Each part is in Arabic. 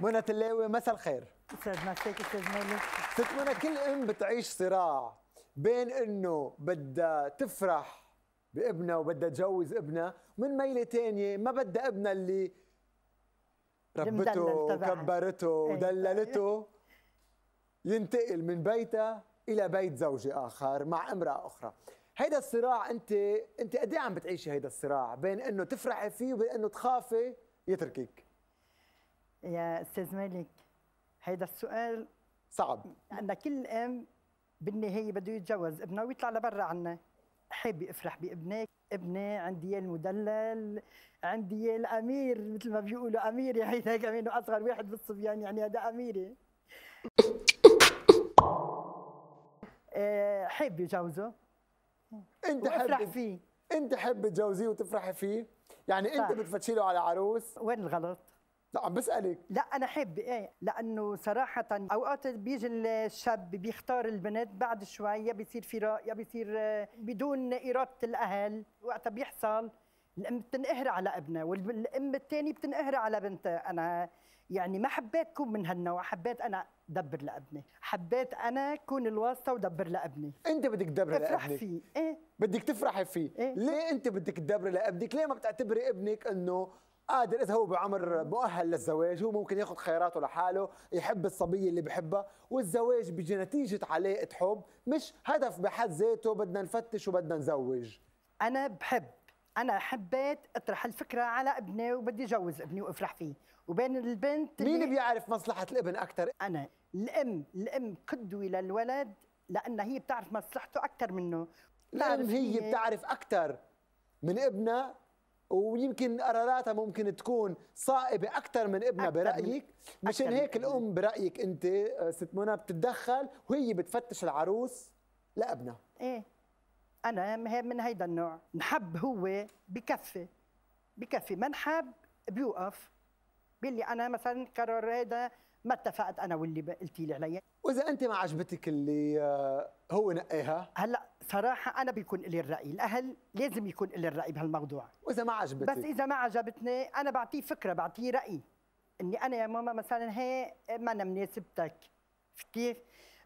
منى تلاوي مساء الخير استاذ مساك استاذ مولي ست منى كل ام بتعيش صراع بين انه بدها تفرح بابنها وبدها تجوز ابنها من ميله ثانيه ما بدها ابنها اللي ربته وكبرته إيه. ودللته ينتقل من بيتها الى بيت زوجي اخر مع امراه اخرى هيدا الصراع انت انت قد إيه عم بتعيشي هيدا الصراع بين انه تفرحي فيه وبين انه تخافي يتركك يا استاذ مالك هيدا السؤال صعب لان كل ام بالنهايه بده يتجوز ابنه ويطلع لبرا عنا حابب افرح بابنك ابني عندي اياه المدلل عندي اياه الامير مثل ما بيقولوا اميري هيدا كمان اصغر واحد بالصبيان يعني, يعني هذا اميري أه حابب يجوزه انت حابب فيه انت حابب تجوزيه وتفرحي فيه يعني انت بتفتشي له على عروس وين الغلط لا عم بسالك لا انا حابه ايه لانه صراحه اوقات بيجي الشاب بيختار البنت بعد شوي يا بيصير فراق يا بيصير بدون اراده الاهل وقتها بيحصل الام بتنقهر على ابنها والام الثانية بتنقهر على بنتها انا يعني ما حبيت كون من هالنوع حبيت انا دبر لابني حبيت انا كون الواسطه ودبر لابني انت بدك تدبر لابنك افرح فيه ايه بدك تفرحي فيه إيه؟ ليه انت بدك تدبر لابنك ليه ما بتعتبري ابنك انه قادر اذا هو بعمر مؤهل للزواج هو ممكن ياخذ خياراته لحاله يحب الصبيه اللي بحبها والزواج بيجي نتيجه علاقه حب مش هدف بحد ذاته بدنا نفتش وبدنا نزوج انا بحب انا حبيت اطرح الفكره على ابني وبدي اجوز ابني وافرح فيه وبين البنت مين اللي... بيعرف مصلحه الابن اكثر انا الام الام قدوه للولد لانها هي بتعرف مصلحته اكثر منه لا هي بتعرف اكثر من ابنها ويمكن قراراتها ممكن تكون صائبه اكثر من ابنها برايك مشان هيك الام برايك انت آه، ست منى بتتدخل وهي بتفتش العروس لابنها ايه انا من هيدا النوع نحب هو بكفي بكفي من حب بيوقف بيقول لي انا مثلا قرار هذا ما اتفقت انا واللي قلتي لي عليه واذا انت ما عجبتك اللي آه، هو نقاها هلا صراحة أنا بيكون لي الرأي، الأهل لازم يكون لي الرأي بهالموضوع وإذا ما عجبتني بس إذا ما عجبتني أنا بعطيه فكرة بعطيه رأي إني أنا يا ماما مثلا هي ما أنا مناسبتك كيف؟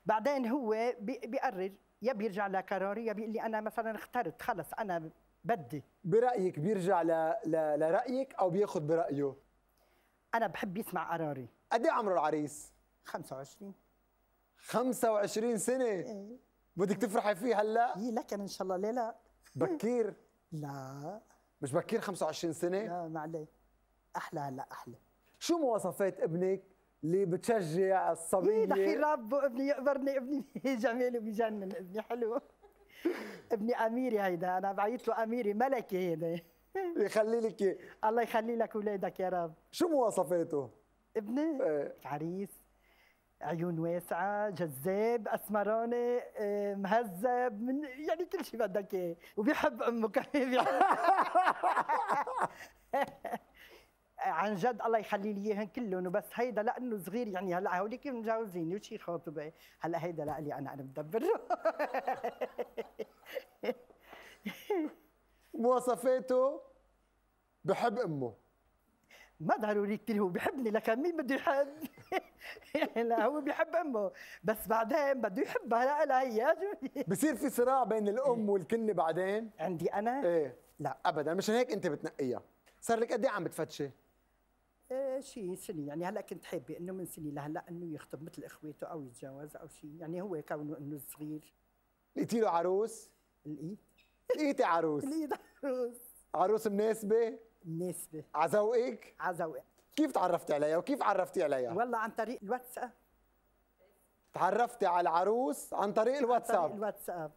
بعدين هو بيقرر يا بيرجع لقراري يا بيقول لي أنا مثلا اخترت خلص أنا بدي برأيك بيرجع ل... ل... لرأيك أو بياخذ برأيه؟ أنا بحب يسمع قراري قد إيه عمره العريس؟ 25 25 سنة؟ إيه بدك تفرحي فيه هلا؟ هي إيه، لكن ان شاء الله ليه لا؟ بكير؟ لا مش بكير 25 سنة؟ لا ما عليه احلى هلا احلى شو مواصفات ابنك اللي بتشجع الصبية؟ إيه، دحين ربه ابني يقبرني ابني جميل وبيجنن ابني حلو ابني اميري هيدا انا بعيط له اميري ملكي هيدا يخلي لك الله يخلي لك اولادك يا رب شو مواصفاته؟ ابني ايه. عريس عيون واسعة جذاب أسمراني آه، مهذب من يعني كل شيء بدك إياه وبيحب أمه كمان عن جد الله يخلي لي اياهم كلهم وبس هيدا لانه صغير يعني هلا هوليك مجوزيني وشي خاطبه هلا هيدا لالي انا انا مدبر مواصفاته بحب امه ما ضروري كثير هو بحبني لكن مين بده يحب يعني هو بيحب امه بس بعدين بده يحبها لا لا هي بصير في صراع بين الام إيه. والكنه بعدين عندي انا؟ ايه لا ابدا مشان هيك انت بتنقيها صار لك قد ايه عم بتفتشي؟ إيه شيء سنه يعني هلا كنت حابه انه من سنه لهلا انه يخطب مثل اخواته او يتجوز او شيء يعني هو كونه انه صغير لقيتي له عروس؟ لقيت لقيتي عروس لقيت عروس عروس مناسبه؟ مناسبة على ذوقك؟ على ذوقي كيف تعرفتي عليها وكيف عرفتي عليها؟ والله عن طريق الواتساب تعرفتي على العروس عن طريق الواتساب عن طريق الواتساب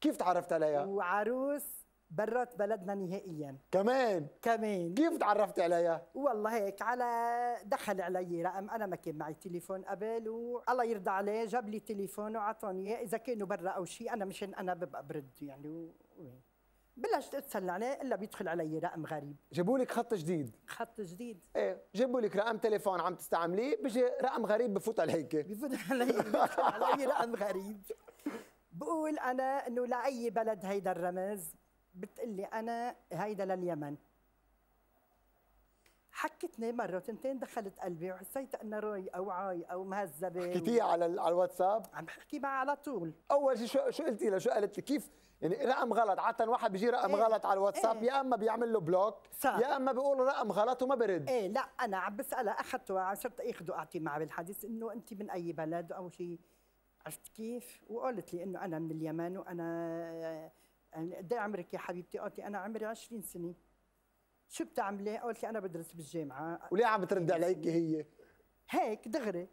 كيف تعرفت عليها؟ وعروس برات بلدنا نهائيا كمان كمان كيف تعرفت عليها؟ والله هيك على دخل علي رقم انا ما كان معي تليفون قبل والله يرضى عليه جاب لي تليفون واعطوني اياه اذا كانوا برا او شيء انا مشان انا ببقى برد يعني و... بلشت اتسلى عليه الا بيدخل علي رقم غريب جابوا لك خط جديد خط جديد ايه جابوا لك رقم تليفون عم تستعمليه بيجي رقم غريب بفوت عليك بفوت علي بفوت علي رقم غريب بقول انا انه لاي بلد هيدا الرمز بتقلي انا هيدا لليمن حكتني مره وتنتين دخلت قلبي وحسيت انها روي او عاي او مهذبه حكيتيها و... على على الواتساب؟ عم بحكي معها على طول اول شيء شو شو قلتي لها؟ شو قالت لي؟ كيف يعني رقم غلط عادة واحد بيجي رقم إيه؟ غلط على الواتساب إيه؟ يا اما بيعمل له بلوك صح. يا اما بيقول رقم غلط وما برد ايه لا انا عم بسالها اخذته صرت اخذه اعطي معه بالحديث انه انت من اي بلد او شيء عرفت كيف؟ وقالت لي انه انا من اليمن وانا يعني قد إيه عمرك يا حبيبتي؟ قالت لي انا عمري 20 سنه شو بتعملي؟ قلت لي انا بدرس بالجامعه وليه عم بترد عليك هي؟ هيك دغري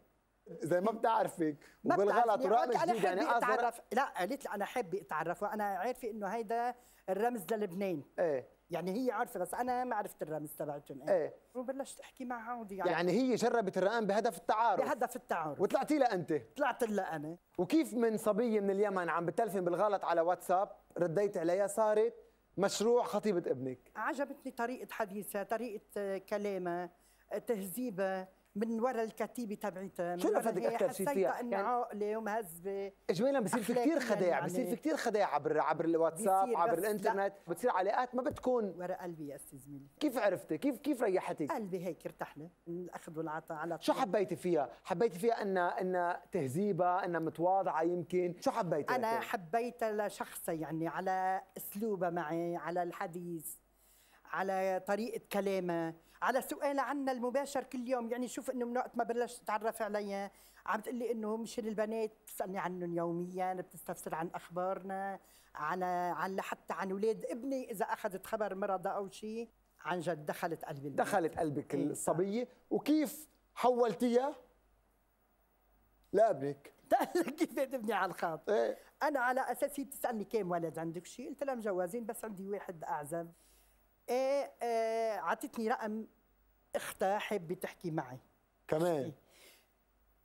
زي ما بتعرفك وبالغلط ورقم جديد يعني اتعرف لا قالت لي انا حابه اتعرف وانا عارفه انه هيدا الرمز للبنان ايه يعني هي عارفه بس انا ما عرفت الرمز تبعتهم ايه, إيه؟ وبلشت احكي معها عودي يعني, يعني هي جربت الرقم بهدف التعارف بهدف التعارف وطلعتي لها انت طلعت لها انا وكيف من صبيه من اليمن عم بتلفن بالغلط على واتساب رديت عليها صارت مشروع خطيبة ابنك عجبتني طريقة حديثها طريقة آه، كلامها آه، تهذيبها من وراء الكتيبه تبعتها شو اكثر احكي فيها؟ انه يعني عقله ومهذبه اجمالا بصير في كثير خداع يعني بصير في كثير خداع عبر عبر الواتساب عبر الانترنت بتصير علاقات ما بتكون ورا قلبي يا استاذ زميلي كيف عرفتي؟ كيف كيف ريحتك؟ قلبي هيك لي الاخذ والعطاء على طول شو حبيتي فيها؟ حبيتي فيها انها انها تهذيبها انها متواضعه يمكن شو حبيتي؟ انا حبيتها لشخصها يعني على اسلوبها معي على الحديث على طريقه كلامها على سؤال عنا المباشر كل يوم يعني شوف انه من وقت ما بلشت تتعرف علي عم تقول لي انه مش البنات بتسالني عنهم يوميا بتستفسر عن اخبارنا على على حتى عن اولاد ابني اذا اخذت خبر مرضى او شيء عن جد دخلت قلبي البنت. دخلت قلبك إيه. الصبيه وكيف حولتيها لابنك كيف ابني على الخط إيه؟ انا على اساس هي بتسالني كم ولد عندك شيء قلت لها مجوزين بس عندي واحد اعزب ايه, اعطتني إيه، رقم اختها حابه تحكي معي كمان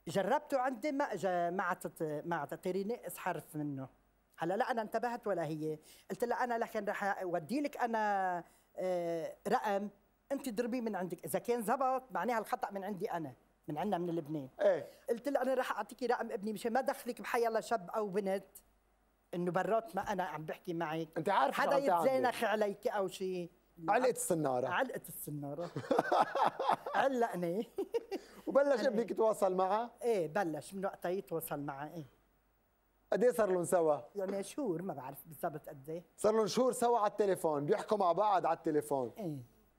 جربته عندي ما ما عطت ما اعطتني ناقص حرف منه هلا لا انا انتبهت ولا هي قلت لها انا لكن رح اودي لك انا آه، رقم انت ضربيه من عندك اذا كان زبط معناها الخطا من عندي انا من عندنا من لبنان ايه قلت لها انا رح اعطيكي رقم ابني مشان ما دخلك بحي الله شب او بنت انه برات ما انا عم بحكي معك انت عارفه حدا يتزانخ عليك او شيء علقت السناره علقت السناره علقني وبلش ابنك يتواصل معها؟ ايه بلش من وقتها يتواصل معها ايه قد ايه صار لهم سوا؟ يعني شهور ما بعرف بالضبط قد ايه صار لهم شهور سوا على التليفون بيحكوا مع بعض على التليفون ايه